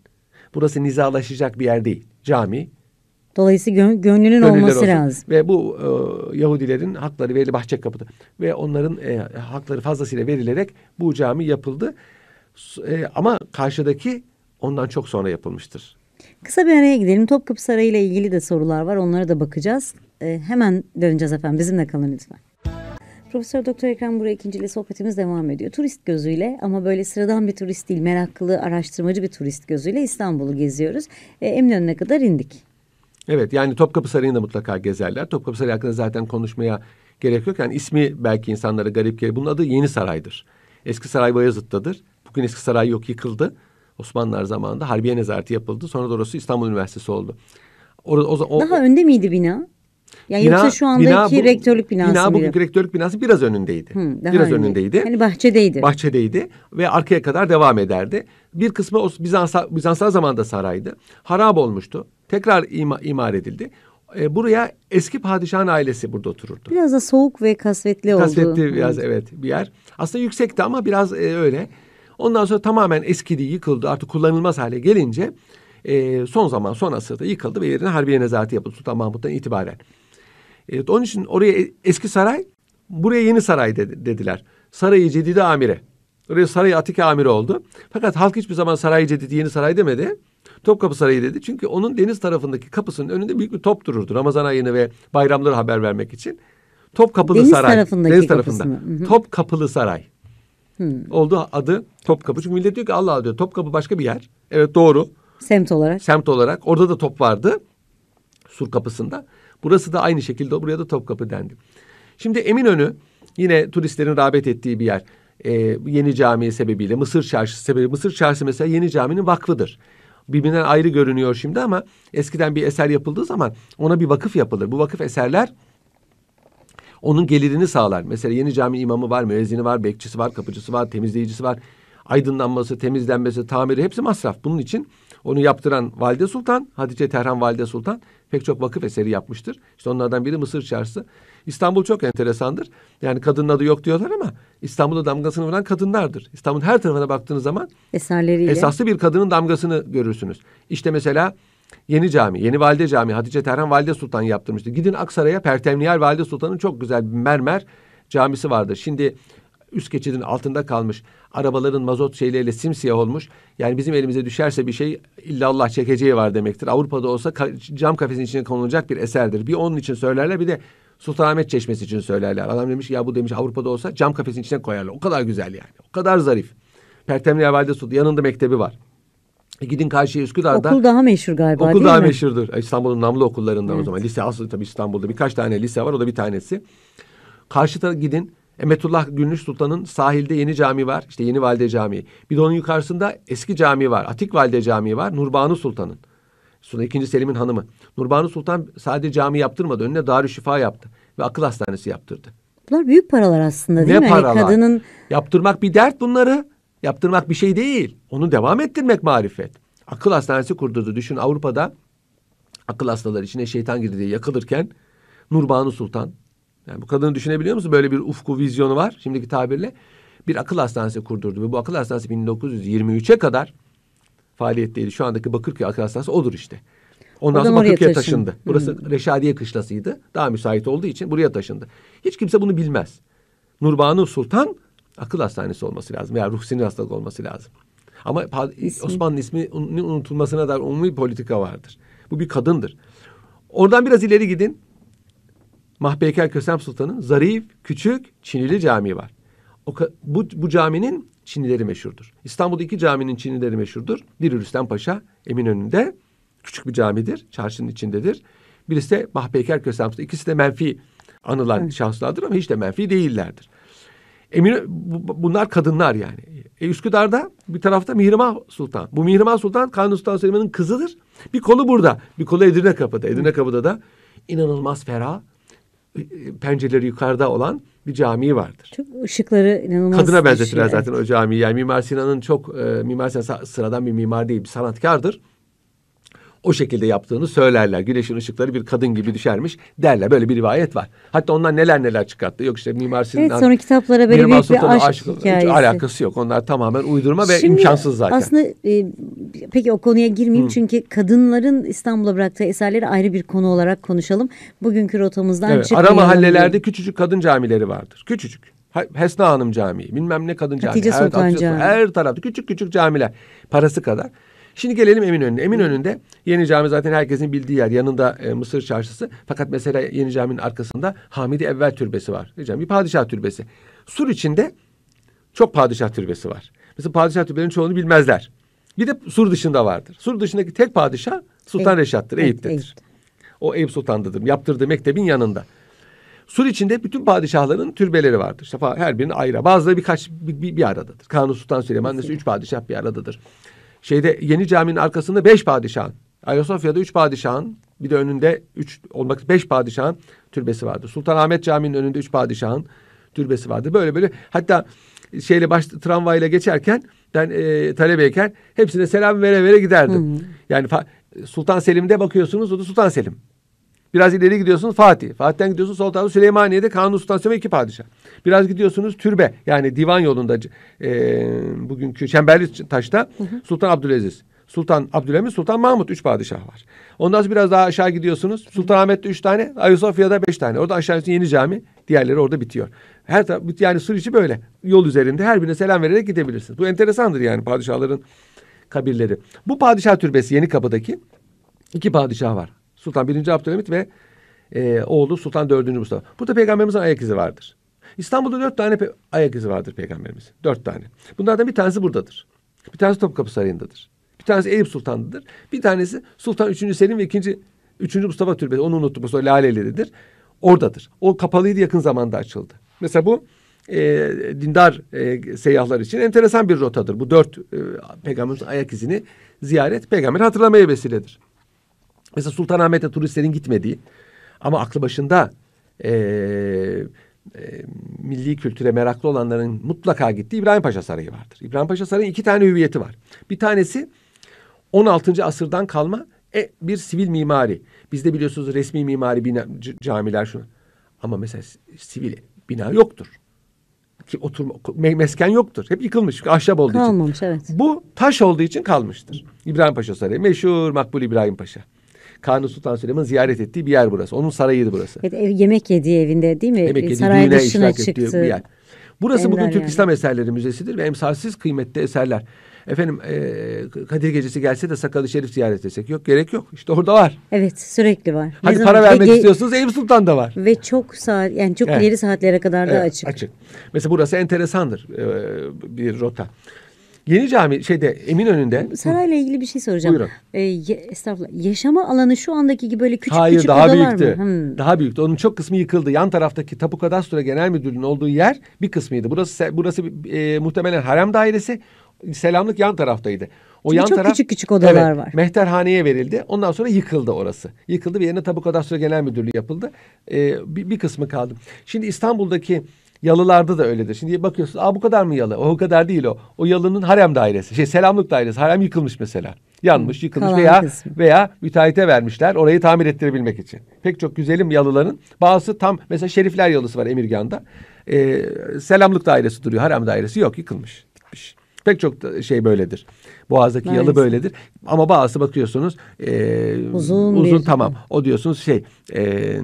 Burası nizalaşacak bir yer değil. Cami, Dolayısıyla gön gönlünün olması olsun. lazım. Ve bu e, Yahudilerin hakları verili bahçe kapıda ve onların e, hakları fazlasıyla verilerek bu cami yapıldı. E, ama karşıdaki ondan çok sonra yapılmıştır. Kısa bir araya gidelim. Topkapı Sarayı ile ilgili de sorular var. Onlara da bakacağız. Ee, hemen döneceğiz efendim. Bizimle kalın lütfen. Profesör Doktor Ekrem Buraya ikinci ile sohbetimiz devam ediyor. Turist gözüyle ama böyle sıradan bir turist değil, meraklı, araştırmacı bir turist gözüyle İstanbul'u geziyoruz. Ee, Eminönü'ne kadar indik. Evet yani Topkapı Sarayı'nı da mutlaka gezerler. Topkapı Sarayı hakkında zaten konuşmaya gerek yok. Yani ismi belki insanlara garip gelir. Bunun adı Yeni Saray'dır. Eski Saray Bayezid'dadır. Bugün eski saray yok yıkıldı. Osmanlılar zamanında Harbiye Nezareti yapıldı. Sonra da orası İstanbul Üniversitesi oldu. Orada o, o Daha önde miydi bina? Yani bina, yoksa şu andaki bina, rektörlük binası bina, mıydı? Bina rektörlük binası biraz önündeydi. Hı, biraz önünde. önündeydi. Yani bahçedeydi. Bahçedeydi ve arkaya kadar devam ederdi. Bir kısmı Bizanslar Bizanslar zamanında saraydı. Harap olmuştu. Tekrar ima, imar edildi. E, buraya eski padişahın ailesi burada otururdu. Biraz da soğuk ve kasvetli, kasvetli oldu. Kasvetli biraz evet. evet bir yer. Aslında yüksekti ama biraz e, öyle. Ondan sonra tamamen eskidi, yıkıldı, artık kullanılmaz hale gelince e, son zaman, son asırda yıkıldı ve yerine Harbiye Nezareti yapıldı Sultan Mahmut'tan itibaren. Evet, onun için oraya eski saray, buraya yeni saray dedi, dediler. Sarayı Cedide Amire. Oraya Sarayı Atike Amire oldu. Fakat halk hiçbir zaman Sarayı Cedidi yeni saray demedi. Topkapı Sarayı dedi. Çünkü onun deniz tarafındaki kapısının önünde büyük bir top dururdu. Ramazan ayını ve bayramları haber vermek için. Top kapılı deniz saray. Tarafındaki deniz tarafında. Hı hı. Top kapılı saray. Hmm. Oldu adı Topkapı. Çünkü millet diyor ki Allah, Allah diyor Topkapı başka bir yer. Evet doğru. Semt olarak. Semt olarak. Orada da top vardı. Sur kapısında. Burası da aynı şekilde buraya da Topkapı dendi. Şimdi Eminönü yine turistlerin rağbet ettiği bir yer. Ee, yeni cami sebebiyle Mısır Çarşısı sebebiyle Mısır Çarşısı mesela Yeni Cami'nin vakfıdır. Birbirinden ayrı görünüyor şimdi ama eskiden bir eser yapıldığı zaman ona bir vakıf yapılır. Bu vakıf eserler onun gelirini sağlar. Mesela yeni cami imamı var, müezzini var, bekçisi var, kapıcısı var, temizleyicisi var. Aydınlanması, temizlenmesi, tamiri hepsi masraf. Bunun için onu yaptıran Valide Sultan, Hatice Terhan Valide Sultan pek çok vakıf eseri yapmıştır. İşte onlardan biri Mısır Çarşısı. İstanbul çok enteresandır. Yani kadının adı yok diyorlar ama İstanbul'da damgasını vuran kadınlardır. İstanbul'un her tarafına baktığınız zaman eserleriyle esaslı bir kadının damgasını görürsünüz. İşte mesela Yeni Cami, Yeni Valide Cami, Hatice Terhan Valide Sultan yaptırmıştı. Gidin Aksaray'a Pertemniyel Valide Sultan'ın çok güzel bir mermer camisi vardı. Şimdi üst geçidin altında kalmış. Arabaların mazot şeyleriyle simsiyah olmuş. Yani bizim elimize düşerse bir şey illa Allah çekeceği var demektir. Avrupa'da olsa ka- cam kafesin içine konulacak bir eserdir. Bir onun için söylerler bir de Sultanahmet Çeşmesi için söylerler. Adam demiş ya bu demiş Avrupa'da olsa cam kafesin içine koyarlar. O kadar güzel yani. O kadar zarif. Pertemli Valide Sultan yanında mektebi var. E, gidin karşıya Üsküdar'da. Okul daha meşhur galiba Okul daha mi? meşhurdur. E, İstanbul'un namlı okullarından evet. o zaman. Lise aslında tabii İstanbul'da birkaç tane lise var. O da bir tanesi. Karşı tarafa gidin. Emetullah Gülnüş Sultan'ın sahilde yeni cami var. İşte Yeni Valide Camii. Bir de onun yukarısında eski cami var. Atik Valide Camii var. Nurbanu Sultan'ın. Sonra ikinci Selim'in hanımı. Nurbanu Sultan sadece cami yaptırmadı. Önüne Darüşşifa yaptı. Ve akıl hastanesi yaptırdı. Bunlar büyük paralar aslında değil ne mi? Ne hani paralar? Yani kadının... Yaptırmak bir dert bunları. Yaptırmak bir şey değil. Onu devam ettirmek marifet. Akıl hastanesi kurdurdu. Düşün Avrupa'da akıl hastaları içine şeytan girdi diye yakılırken Nurbanu Sultan. Yani bu kadını düşünebiliyor musun? Böyle bir ufku vizyonu var şimdiki tabirle. Bir akıl hastanesi kurdurdu ve bu akıl hastanesi 1923'e kadar faaliyetteydi. Şu andaki Bakırköy akıl hastanesi odur işte. Ondan sonra Bakırköy'e taşındı. taşındı. Burası hmm. Reşadiye kışlasıydı. Daha müsait olduğu için buraya taşındı. Hiç kimse bunu bilmez. Nurbanu Sultan akıl hastanesi olması lazım. Yani ruh sinir hastalığı olması lazım. Ama Osmanlı isminin unutulmasına dair umumi politika vardır. Bu bir kadındır. Oradan biraz ileri gidin. Mahpeyker Kösem Sultan'ın zarif, küçük, Çinili camii var. O, bu, bu caminin çinileri meşhurdur. İstanbul'da iki caminin çinileri meşhurdur. Biri Rüstem Paşa Eminönü'nde küçük bir camidir. Çarşının içindedir. Birisi de Mahpeyker Kösem Sultan. İkisi de menfi anılan evet. şahslardır ama hiç de menfi değillerdir. Emir, bunlar kadınlar yani. E, Üsküdar'da bir tarafta Mihrimah Sultan. Bu Mihrimah Sultan Kanuni Sultan Süleyman'ın kızıdır. Bir kolu burada, bir kolu Edirne Kapı'da. Edirne Kapı'da da inanılmaz ferah, e, e, pencereleri yukarıda olan bir cami vardır. Çok ışıkları inanılmaz. Kadına benzetirler şey, zaten evet. o camiyi. Yani Mimar Sinan'ın çok, e, Mimar Sinan sıradan bir mimar değil, bir sanatkardır o şekilde yaptığını söylerler. Güneşin ışıkları bir kadın gibi düşermiş derler. Böyle bir rivayet var. Hatta onlar neler neler çıkarttı. Yok işte Mimar Sinan'dan. Evet sonra kitaplara böyle büyük bir aşk, aşk hikayesi. Hiç alakası yok. Onlar tamamen uydurma ve Şimdi, imkansız zaten. Aslında e, peki o konuya girmeyeyim. Hı. Çünkü kadınların İstanbul'a bıraktığı eserleri ayrı bir konu olarak konuşalım. Bugünkü rotamızdan evet, çıkmayalım. Ara mahallelerde diye. küçücük kadın camileri vardır. Küçücük. Hesna Hanım Camii, bilmem ne kadın camii. Hatice Sultan her, Camii. Her tarafta küçük küçük camiler. Parası kadar. Şimdi gelelim Eminönü'ne. Eminönü'nde Yeni Cami zaten herkesin bildiği yer. Yanında e, Mısır Çarşısı. Fakat mesela Yeni Cami'nin arkasında Hamidi Evvel Türbesi var. Yeni Bir padişah türbesi. Sur içinde çok padişah türbesi var. Mesela padişah türbelerinin çoğunu bilmezler. Bir de Sur dışında vardır. Sur dışındaki tek padişah Sultan Eyüp. Reşat'tır, Eyüp'tedir. Eyüp. O Eyüp Sultan'dadır. Yaptırdığı mektebin yanında. Sur içinde bütün padişahların türbeleri vardır. İşte her birinin ayrı. Bazıları birkaç bir, bir, bir aradadır. Kanuni Sultan Süleyman üç padişah bir aradadır şeyde Yeni Cami'nin arkasında beş padişahın, Ayasofya'da üç padişahın, bir de önünde üç olmak beş padişahın türbesi vardı. Sultanahmet Camii'nin önünde üç padişahın türbesi vardı. Böyle böyle hatta şeyle baş tramvayla geçerken ben e, talebeyken hepsine selam vere vere giderdim. Hı hmm. hı. Yani Sultan Selim'de bakıyorsunuz o da Sultan Selim. Biraz ileri gidiyorsunuz Fatih. Fatih'ten gidiyorsunuz sol tarafta Süleymaniye'de Kanun Sultan ve iki padişah. Biraz gidiyorsunuz Türbe yani divan yolunda e, bugünkü Çemberli Taş'ta hı hı. Sultan Abdülaziz. Sultan Abdülhamit, Sultan Mahmut üç padişah var. Ondan sonra biraz daha aşağı gidiyorsunuz. Sultan Ahmet'te üç tane, Ayasofya'da beş tane. Orada aşağısı Yeni Cami, diğerleri orada bitiyor. Her taraf, yani sur içi böyle. Yol üzerinde her birine selam vererek gidebilirsiniz. Bu enteresandır yani padişahların kabirleri. Bu padişah türbesi Yeni Kapı'daki iki padişah var. Sultan 1. Abdülhamit ve e, oğlu Sultan 4. Mustafa. Burada peygamberimizin ayak izi vardır. İstanbul'da dört tane ayak izi vardır peygamberimizin. Dört tane. Bunlardan bir tanesi buradadır. Bir tanesi Topkapı Sarayı'ndadır. Bir tanesi Eyüp Sultan'dadır. Bir tanesi Sultan 3. Selim ve 2. 3. Mustafa Türbesi. Onu unuttum. O Laleli'dedir. Oradadır. O kapalıydı yakın zamanda açıldı. Mesela bu e, dindar e, seyyahlar için enteresan bir rotadır. Bu dört e, peygamberimizin ayak izini ziyaret peygamber hatırlamaya vesiledir. Mesela Sultanahmet'e turistlerin gitmediği ama aklı başında e, e, milli kültüre meraklı olanların mutlaka gittiği İbrahim Paşa Sarayı vardır. İbrahim Paşa Sarayı iki tane hüviyeti var. Bir tanesi 16. asırdan kalma e, bir sivil mimari. Bizde biliyorsunuz resmi mimari bina, camiler şunu. Ama mesela sivil bina yoktur. Ki oturma, me mesken yoktur. Hep yıkılmış. Ahşap olduğu Kalmamış, için. evet. Bu taş olduğu için kalmıştır. İbrahim Paşa Sarayı. Meşhur Makbul İbrahim Paşa. Kanuni Sultan Süleyman ziyaret ettiği bir yer burası. Onun sarayıydı burası. Evet, ev, yemek yediği evinde değil mi? Yemek e, yediği, Saray dışına çıktı. Bir yer. Burası Ender bugün Türk yani. İslam Eserleri Müzesi'dir ve emsalsiz kıymetli eserler. Efendim e, Kadir Gecesi gelse de Sakalı Şerif ziyaret etsek yok gerek yok. İşte orada var. Evet sürekli var. Hadi ne para zaman? vermek ve, istiyorsunuz Eyüp Sultan'da var. Ve çok saat yani çok evet. ileri saatlere kadar da evet, açık. Açık. Mesela burası enteresandır e, bir rota. Yeni cami şeyde Emin önünde. Sarayla ilgili bir şey soracağım. Buyurun. Ee, estağfurullah. Yaşama alanı şu andaki gibi böyle küçük Hayır, küçük odalar büyüktü. mı? Hmm. Daha büyüktü. Onun çok kısmı yıkıldı. Yan taraftaki Tapu Kadastro Genel Müdürlüğü'nün olduğu yer bir kısmıydı. Burası burası e, muhtemelen harem dairesi. Selamlık yan taraftaydı. O Şimdi yan çok taraf, küçük küçük odalar evet, var. Mehterhaneye verildi. Ondan sonra yıkıldı orası. Yıkıldı ve yerine Tapu Kadastro Genel Müdürlüğü yapıldı. Ee, bir, bir kısmı kaldı. Şimdi İstanbul'daki Yalılarda da öyledir. Şimdi bakıyorsun aa bu kadar mı yalı? O kadar değil o. O yalının harem dairesi. Şey selamlık dairesi. Harem yıkılmış mesela. Yanmış, yıkılmış Kalan veya kısmı. veya müteahhite vermişler orayı tamir ettirebilmek için. Pek çok güzelim yalıların bazısı tam mesela Şerifler Yalısı var Emirgan'da. Ee, selamlık dairesi duruyor. Harem dairesi yok, yıkılmış, gitmiş. Pek çok şey böyledir. Boğaz'daki Maalesef. yalı böyledir. Ama bazısı bakıyorsunuz e, uzun, uzun bir... tamam. O diyorsunuz şey e,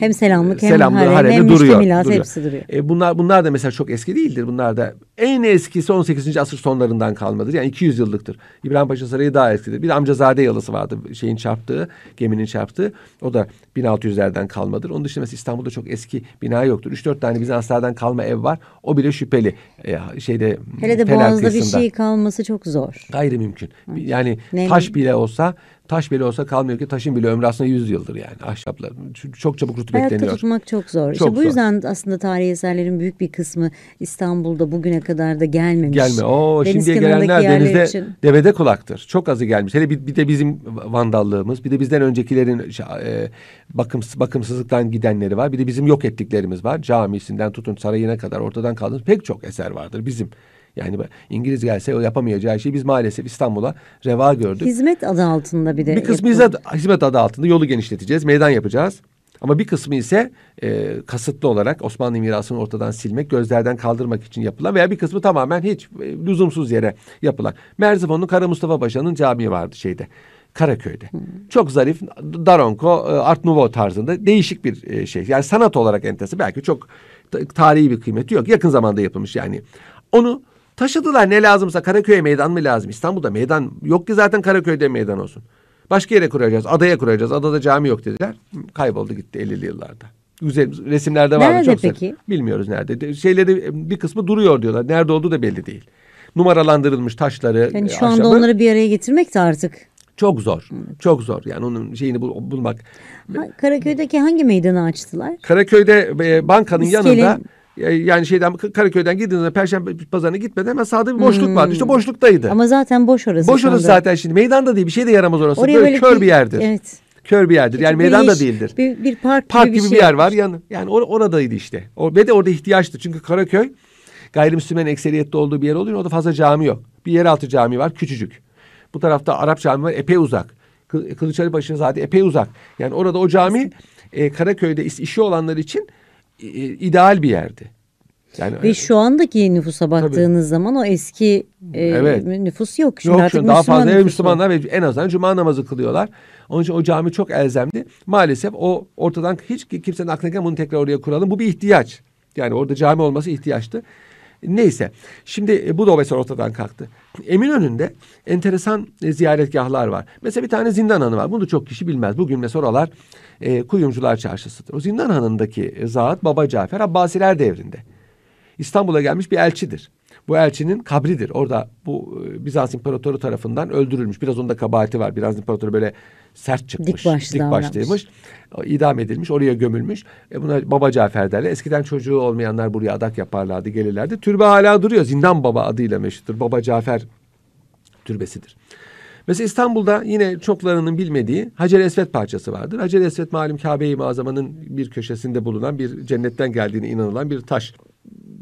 hem selamlık hem selamlık, harem, hem duruyor. Milas, duruyor. Hepsi duruyor. E, bunlar bunlar da mesela çok eski değildir. Bunlar da en eskisi 18. asır sonlarından kalmadır. Yani 200 yıllıktır. İbrahim Paşa Sarayı daha eskidir. Bir amcazade yalısı vardı şeyin çarptığı, geminin çarptığı. O da 1600'lerden kalmadır. Onun dışında mesela İstanbul'da çok eski bina yoktur. 3-4 tane Bizanslardan kalma ev var. O bile şüpheli. E, şeyde Hele de Boğaz'da bir şey kalması çok zor kalmıyor. Gayri mümkün. Hı. Yani ne, taş bile olsa taş bile olsa kalmıyor ki taşın bile ömrü aslında yüz yıldır yani ahşaplar. Çok çabuk rutubetleniyor. Hayatta tutmak çok zor. Çok işte bu zor. yüzden aslında tarihi eserlerin büyük bir kısmı İstanbul'da bugüne kadar da gelmemiş. Gelme. O şimdiye gelenler denizde için. devede kulaktır. Çok azı gelmiş. Hele bir, bir de bizim vandallığımız, bir de bizden öncekilerin e, bakımsız, bakımsızlıktan gidenleri var. Bir de bizim yok ettiklerimiz var. Camisinden tutun sarayına kadar ortadan kaldığımız pek çok eser vardır bizim. Yani İngiliz gelse o yapamayacağı şeyi biz maalesef İstanbul'a reva gördük. Hizmet adı altında bir de. Bir kısmı hizmet, hizmet adı altında yolu genişleteceğiz, meydan yapacağız. Ama bir kısmı ise e, kasıtlı olarak Osmanlı mirasını ortadan silmek, gözlerden kaldırmak için yapılan veya bir kısmı tamamen hiç e, lüzumsuz yere yapılan. Merzifon'un Kara Mustafa Paşa'nın camii vardı şeyde. Karaköy'de. Hmm. Çok zarif Daronko e, Art Nouveau tarzında değişik bir e, şey. Yani sanat olarak entesi belki çok tarihi bir kıymeti yok. Yakın zamanda yapılmış yani. Onu Taşıdılar ne lazımsa Karaköy'e meydan mı lazım? İstanbul'da meydan yok ki zaten Karaköy'de meydan olsun. Başka yere kuracağız. Adaya kuracağız. Adada cami yok dediler. Kayboldu gitti 50'li yıllarda. Güzel resimlerde var Nerede çok peki? Serin. Bilmiyoruz nerede. Şeyleri bir kısmı duruyor diyorlar. Nerede olduğu da belli değil. Numaralandırılmış taşları. Yani e, şu anda aşamı. onları bir araya getirmek de artık çok zor. Hmm. Çok zor. Yani onun şeyini bul, bulmak. Ha, Karaköy'deki hangi meydanı açtılar? Karaköy'de e, bankanın İskele... yanında yani şeyden Karaköy'den girdiğinizde Perşembe Pazarı'na gitmeden hemen sağda bir boşluk hmm. vardı. İşte boşluktaydı. Ama zaten boş orası. Boş orası zaten şimdi. Meydanda değil bir şey de yaramaz orası. Oraya böyle, böyle kör bir, bir yerdir. Evet. Kör bir yerdir. Hiç yani da değildir. Bir, bir park, park gibi, gibi bir, şey bir yer var. Yani, yani or oradaydı işte. O, ve de orada ihtiyaçtı. Çünkü Karaköy gayrimüslimin ekseriyette olduğu bir yer oluyor. Orada fazla cami yok. Bir yeraltı cami var küçücük. Bu tarafta Arap cami var epey uzak. Kılıçhalıbaşı zaten epey uzak. Yani orada o cami e, Karaköy'de işi olanlar için e, ideal bir yerdi. Yani, Ve e, şu andaki nüfusa baktığınız tabii. zaman o eski e, evet. nüfus yok. Şimdi yok artık daha fazla nüfus Müslümanlar ve en azından cuma namazı kılıyorlar. Onun için o cami çok elzemdi. Maalesef o ortadan hiç kimsenin aklına gelmeden bunu tekrar oraya kuralım. Bu bir ihtiyaç. Yani orada cami olması ihtiyaçtı. Neyse şimdi e, bu da mesela ortadan kalktı. Eminönü'nde enteresan ziyaretgahlar var. Mesela bir tane zindan hanı var. Bunu çok kişi bilmez. Bugün mesela oralar e, Kuyumcular Çarşısı'dır. O Zindan Hanı'ndaki e, zat Baba Cafer Abbasiler devrinde. İstanbul'a gelmiş bir elçidir. Bu elçinin kabridir. Orada bu e, Bizans İmparatoru tarafından öldürülmüş. Biraz onda kabahati var. Bizans İmparatoru böyle sert çıkmış. Dik, başlı dik başlıymış. İdam edilmiş. Oraya gömülmüş. E buna Baba Cafer derler. Eskiden çocuğu olmayanlar buraya adak yaparlardı. Gelirlerdi. Türbe hala duruyor. Zindan Baba adıyla meşhurdur. Baba Cafer türbesidir. Mesela İstanbul'da yine çoklarının bilmediği Hacer Esvet parçası vardır. Hacer Esvet malum Kabe-i Mazama'nın bir köşesinde bulunan bir cennetten geldiğine inanılan bir taş.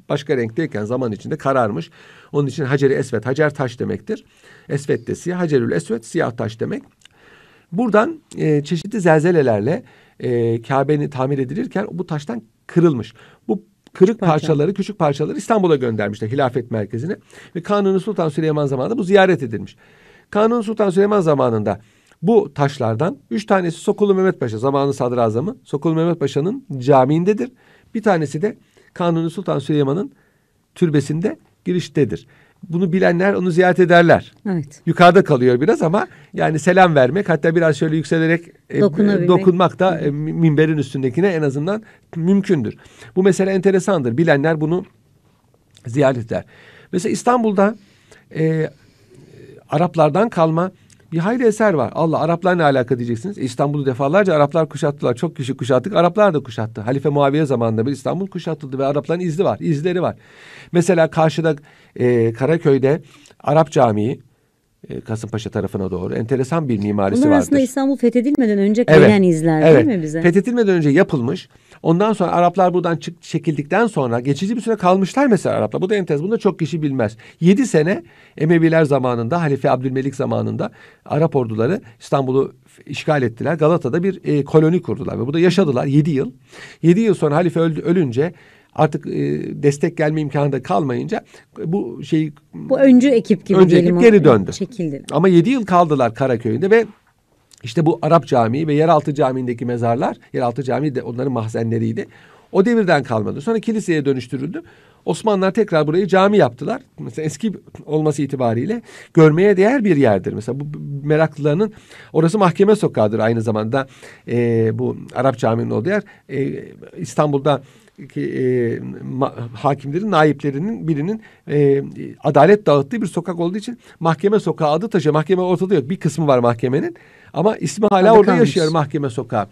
Başka renkteyken zaman içinde kararmış. Onun için Hacer-i Esvet, Hacer taş demektir. Esvet de siyah, Hacerül Esvet siyah taş demek. Buradan e, çeşitli zelzelelerle e, Kabe'ni tamir edilirken bu taştan kırılmış. Bu kırık küçük parça. parçaları, küçük parçaları İstanbul'a göndermişler hilafet merkezine. Ve Kanuni Sultan Süleyman zamanında bu ziyaret edilmiş. Kanuni Sultan Süleyman zamanında bu taşlardan üç tanesi Sokulu Mehmet Paşa zamanı sadrazamı Sokulu Mehmet Paşa'nın camiindedir. Bir tanesi de Kanuni Sultan Süleyman'ın türbesinde giriştedir. Bunu bilenler onu ziyaret ederler. Evet. Yukarıda kalıyor biraz ama yani selam vermek hatta biraz şöyle yükselerek e, dokunmak da e, minberin üstündekine en azından mümkündür. Bu mesele enteresandır. Bilenler bunu ziyaret eder. Mesela İstanbul'da e, Araplardan kalma bir hayli eser var. Allah Araplar ne alaka diyeceksiniz. E, İstanbul'u defalarca Araplar kuşattılar. Çok kişi kuşattık. Araplar da kuşattı. Halife Muaviye zamanında bir İstanbul kuşatıldı ve Arapların izi var, izleri var. Mesela karşıda e, Karaköy'de Arap Camii e, Kasımpaşa tarafına doğru enteresan bir mimarisi Bunlar vardır. aslında İstanbul fethedilmeden önce evet, gelen izler evet. değil mi bize? Fethedilmeden önce yapılmış. Ondan sonra Araplar buradan çık, çekildikten sonra geçici bir süre kalmışlar mesela Araplar. Bu da enteresan. Bunu da çok kişi bilmez. Yedi sene Emeviler zamanında, Halife Abdülmelik zamanında Arap orduları İstanbul'u işgal ettiler. Galata'da bir e, koloni kurdular ve burada yaşadılar yedi yıl. Yedi yıl sonra Halife öldü, ölünce artık e, destek gelme imkanı da kalmayınca bu şey bu öncü ekip gibi öncü ekip geri döndü. Çekildiler. Ama yedi yıl kaldılar Karaköy'de ve işte bu Arap Camii ve Yeraltı Camii'ndeki mezarlar, Yeraltı Camii de onların mahzenleriydi. O devirden kalmadı. Sonra kiliseye dönüştürüldü. Osmanlılar tekrar burayı cami yaptılar. Mesela eski olması itibariyle görmeye değer bir yerdir. Mesela bu meraklılarının orası mahkeme sokağıdır aynı zamanda. E, bu Arap Camii'nin olduğu yer. E, İstanbul'da e, ma, hakimlerin, naiplerinin birinin e, adalet dağıttığı bir sokak olduğu için mahkeme sokağı adı taşıyor. Mahkeme ortada yok. Bir kısmı var mahkemenin ama ismi hala Hadi orada kalmış. yaşıyor mahkeme sokağı.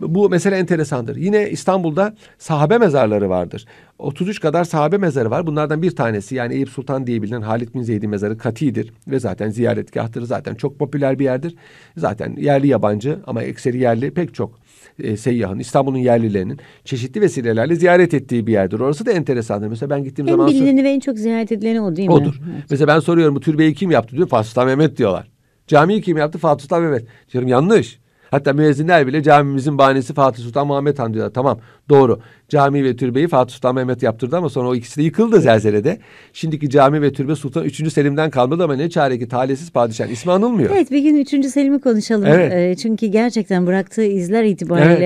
Bu mesele enteresandır. Yine İstanbul'da sahabe mezarları vardır. 33 kadar sahabe mezarı var. Bunlardan bir tanesi yani Eyüp Sultan diye bilinen Halit bin Zeyd'in mezarı Kati'dir. Ve zaten ziyaretgahtır. Zaten çok popüler bir yerdir. Zaten yerli yabancı ama ekseri yerli pek çok e, seyyahın, İstanbul'un yerlilerinin çeşitli vesilelerle ziyaret ettiği bir yerdir. Orası da enteresandır. Mesela ben gittiğim en zaman... En bilineni ve en çok ziyaret edileni o değil mi? Odur. Evet. Mesela ben soruyorum bu türbeyi kim yaptı diyor. Fatih Sultan Mehmet diyorlar. Camiyi kim yaptı? Fatih Sultan Mehmet. Diyorum yanlış. Hatta müezzinler bile camimizin bahanesi Fatih Sultan Mehmet Han diyorlar. Tamam doğru. Cami ve türbeyi Fatih Sultan Mehmet yaptırdı ama sonra o ikisi de yıkıldı zelzelede. Şimdiki cami ve türbe Sultan 3. Selim'den kalmadı ama ne çare ki talihsiz padişah ismi anılmıyor. Evet bir gün 3. Selim'i konuşalım. Evet. Ee, çünkü gerçekten bıraktığı izler itibariyle.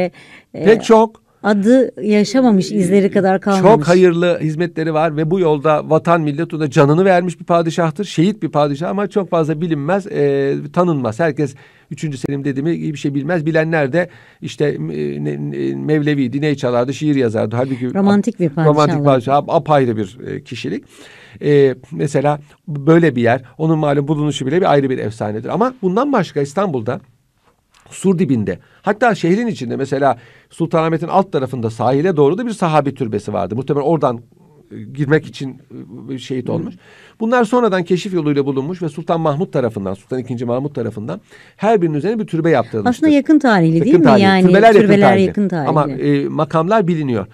Evet. E, Pek çok adı yaşamamış izleri kadar kalmamış. Çok hayırlı hizmetleri var ve bu yolda vatan millet ona canını vermiş bir padişahtır. Şehit bir padişah ama çok fazla bilinmez, e, tanınmaz. Herkes 3. Selim dedi mi bir şey bilmez. Bilenler de işte e, Mevlevi, diney çalardı, şiir yazardı. Halbuki romantik bir padişah. Romantik padişah apayrı bir e, kişilik. E, mesela böyle bir yer onun malum bulunuşu bile bir ayrı bir efsanedir. Ama bundan başka İstanbul'da sur dibinde hatta şehrin içinde mesela Sultanahmet'in alt tarafında sahile doğru da bir Sahabi türbesi vardı. Muhtemelen oradan e, girmek için e, şehit olmuş. Bunlar sonradan keşif yoluyla bulunmuş ve Sultan Mahmut tarafından, Sultan II. Mahmut tarafından her birinin üzerine bir türbe yaptırılmıştır. Aslında yakın tarihli yakın değil mi? Yani türbeler, türbeler yakın tarihli. Yakın tarihli. Ama e, makamlar biliniyor.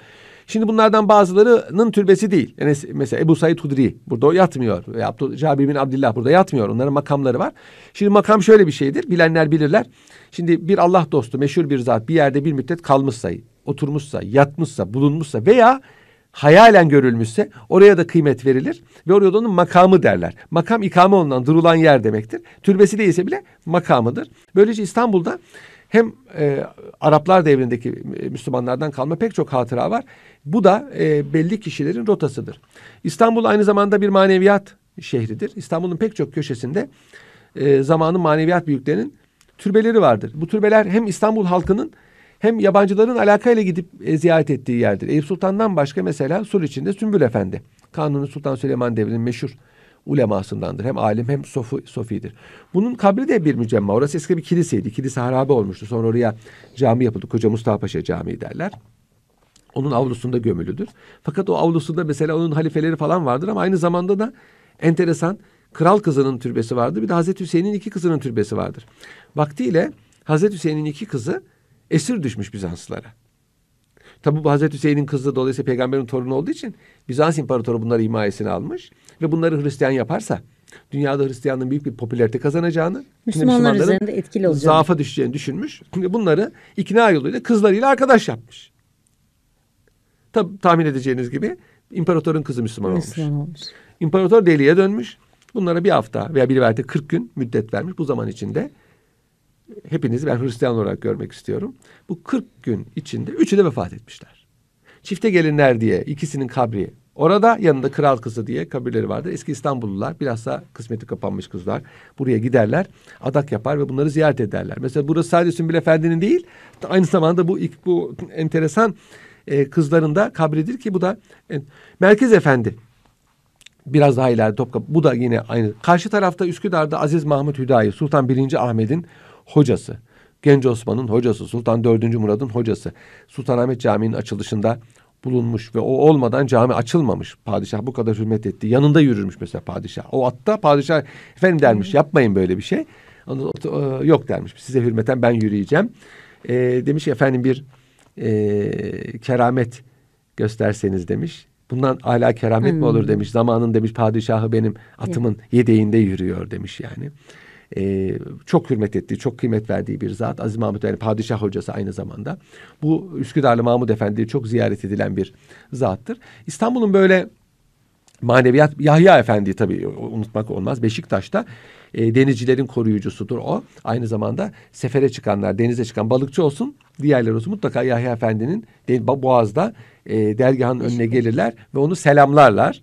Şimdi bunlardan bazılarının türbesi değil. Yani mesela Ebu Said Hudri burada yatmıyor. Ve Abdül Cabir bin Abdullah burada yatmıyor. Onların makamları var. Şimdi makam şöyle bir şeydir. Bilenler bilirler. Şimdi bir Allah dostu meşhur bir zat bir yerde bir müddet kalmışsa, oturmuşsa, yatmışsa, bulunmuşsa veya hayalen görülmüşse oraya da kıymet verilir ve oraya da onun makamı derler. Makam ikame olunan durulan yer demektir. Türbesi değilse bile makamıdır. Böylece İstanbul'da hem e, Araplar devrindeki e, Müslümanlardan kalma pek çok hatıra var. Bu da e, belli kişilerin rotasıdır. İstanbul aynı zamanda bir maneviyat şehridir. İstanbul'un pek çok köşesinde e, zamanın maneviyat büyüklerinin türbeleri vardır. Bu türbeler hem İstanbul halkının hem yabancıların alakayla gidip e, ziyaret ettiği yerdir. Eyüp Sultan'dan başka mesela Sur içinde Sümbül Efendi. Kanuni Sultan Süleyman devrinin meşhur ulemasındandır. Hem alim hem sofu, sofidir. Bunun kabri de bir mücemma. Orası eski bir kiliseydi. Kilise harabe olmuştu. Sonra oraya cami yapıldı. Koca Mustafa Paşa Camii derler. Onun avlusunda gömülüdür. Fakat o avlusunda mesela onun halifeleri falan vardır ama aynı zamanda da enteresan kral kızının türbesi vardır. Bir de Hazreti Hüseyin'in iki kızının türbesi vardır. Vaktiyle Hazreti Hüseyin'in iki kızı esir düşmüş Bizanslılara. Tabi bu Hazreti Hüseyin'in kızı dolayısıyla peygamberin torunu olduğu için Bizans imparatoru bunları himayesine almış ve bunları Hristiyan yaparsa dünyada Hristiyanlığın büyük bir popülerite kazanacağını, Müslümanlar üzerinde etkili olacağını, zaafa düşeceğini düşünmüş. Bunları ikna yoluyla kızlarıyla arkadaş yapmış. Tabi tahmin edeceğiniz gibi imparatorun kızı Müslüman, Müslüman olmuş. olmuş. İmparator deliye dönmüş. Bunlara bir hafta veya bir rivayette 40 gün müddet vermiş. Bu zaman içinde hepinizi ben Hristiyan olarak görmek istiyorum. Bu 40 gün içinde üçü de vefat etmişler. Çifte gelinler diye ikisinin kabri Orada yanında kral kızı diye kabirleri vardır. Eski İstanbullular bilhassa kısmeti kapanmış kızlar buraya giderler. Adak yapar ve bunları ziyaret ederler. Mesela burası sadece Sümbül Efendi'nin değil aynı zamanda bu ilk bu enteresan e, kızların da kabridir ki bu da e, Merkez Efendi. Biraz daha ileride Topkapı. Bu da yine aynı. Karşı tarafta Üsküdar'da Aziz Mahmut Hüdayi, Sultan 1. Ahmet'in hocası. Genç Osman'ın hocası, Sultan 4. Murad'ın hocası. Sultanahmet Camii'nin açılışında bulunmuş ve o olmadan cami açılmamış. Padişah bu kadar hürmet etti. Yanında yürürmüş mesela padişah. O atta padişah efendim dermiş yapmayın böyle bir şey. Ondan, yok dermiş. Size hürmeten ben yürüyeceğim. E, demiş efendim bir e, keramet gösterseniz demiş. Bundan ala keramet hmm. mi olur hmm. demiş. Zamanın demiş padişahı benim atımın evet. yedeğinde yürüyor demiş yani e, çok hürmet ettiği, çok kıymet verdiği bir zat. Aziz Mahmut yani padişah hocası aynı zamanda. Bu Üsküdarlı Mahmut Efendi çok ziyaret edilen bir zattır. İstanbul'un böyle maneviyat Yahya Efendi tabii unutmak olmaz. Beşiktaş'ta e, denizcilerin koruyucusudur o. Aynı zamanda sefere çıkanlar, denize çıkan balıkçı olsun, diğerler olsun mutlaka Yahya Efendi'nin Boğaz'da e, dergahın önüne gelirler ve onu selamlarlar.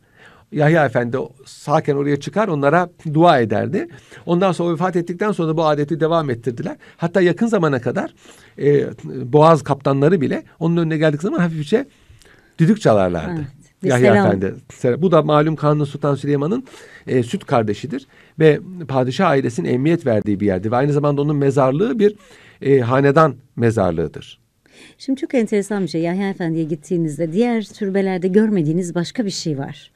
Yahya Efendi sağken oraya çıkar onlara dua ederdi. Ondan sonra vefat ettikten sonra bu adeti devam ettirdiler. Hatta yakın zamana kadar e, boğaz kaptanları bile onun önüne geldik zaman hafifçe düdük çalarlardı. Evet. Yahya selam. Efendi. Bu da malum Kanuni Sultan Süleyman'ın e, süt kardeşidir ve padişah ailesinin emniyet verdiği bir yerdi ve aynı zamanda onun mezarlığı bir e, hanedan mezarlığıdır. Şimdi çok enteresan bir şey. Yahya Efendi'ye gittiğinizde diğer türbelerde görmediğiniz başka bir şey var.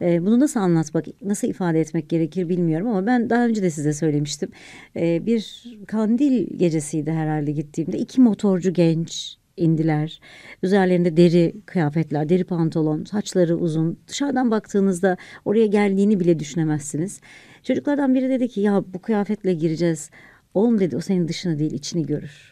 E, bunu nasıl anlatmak, nasıl ifade etmek gerekir bilmiyorum ama ben daha önce de size söylemiştim. E, bir kandil gecesiydi herhalde gittiğimde. iki motorcu genç indiler. Üzerlerinde deri kıyafetler, deri pantolon, saçları uzun. Dışarıdan baktığınızda oraya geldiğini bile düşünemezsiniz. Çocuklardan biri dedi ki ya bu kıyafetle gireceğiz. Oğlum dedi o senin dışını değil içini görür.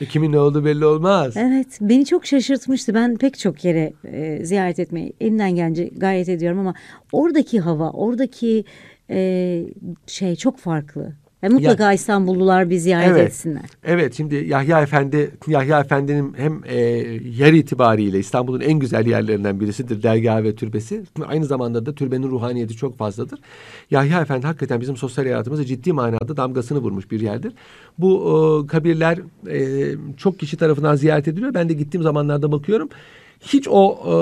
E, kimin ne oldu belli olmaz. Evet beni çok şaşırtmıştı. Ben pek çok yere e, ziyaret etmeyi elimden gelince gayret ediyorum ama oradaki hava, oradaki e, şey çok farklı. Ve mutlaka ya, İstanbullular bizi ziyaret evet, etsinler. Evet şimdi Yahya Efendi Yahya Efendi'nin hem e, yer itibariyle İstanbul'un en güzel yerlerinden birisidir dergah ve türbesi. Aynı zamanda da türbenin ruhaniyeti çok fazladır. Yahya Efendi hakikaten bizim sosyal hayatımıza ciddi manada damgasını vurmuş bir yerdir. Bu e, kabirler e, çok kişi tarafından ziyaret ediliyor. Ben de gittiğim zamanlarda bakıyorum. Hiç o e,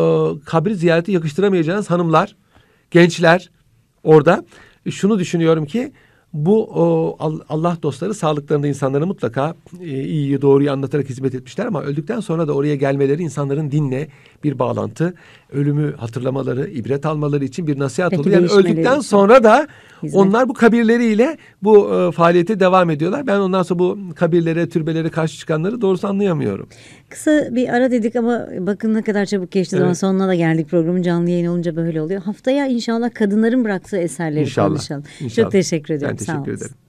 kabri ziyareti yakıştıramayacağınız hanımlar, gençler orada. E, şunu düşünüyorum ki bu o, Allah dostları sağlıklarında insanlara mutlaka e, iyiyi doğruyu anlatarak hizmet etmişler ama öldükten sonra da oraya gelmeleri insanların dinle bir bağlantı, ölümü hatırlamaları, ibret almaları için bir nasihat Peki, oluyor. Yani öldükten için. sonra da hizmet. onlar bu kabirleriyle bu e, faaliyete devam ediyorlar. Ben ondan sonra bu kabirlere, türbelere karşı çıkanları doğrusu anlayamıyorum. Kısa bir ara dedik ama bakın ne kadar çabuk geçti evet. zaman sonuna da geldik programın canlı yayın olunca böyle oluyor. Haftaya inşallah kadınların bıraktığı eserleri inşallah. konuşalım. İnşallah. Çok teşekkür ediyorum. Ben teşekkür Sağ ederim. Olsun.